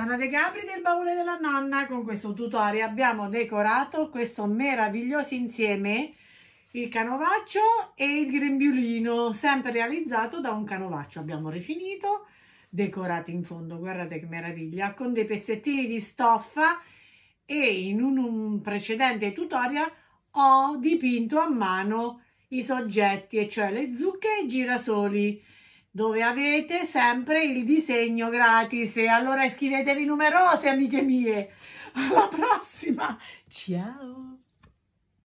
Sono De Gabri del baule della nonna, con questo tutorial abbiamo decorato questo meraviglioso insieme il canovaccio e il grembiulino, sempre realizzato da un canovaccio. Abbiamo rifinito, decorato in fondo, guardate che meraviglia, con dei pezzettini di stoffa e in un, un precedente tutorial ho dipinto a mano i soggetti, e cioè le zucche e i girasoli dove avete sempre il disegno gratis. Allora iscrivetevi numerose, amiche mie. Alla prossima. Ciao.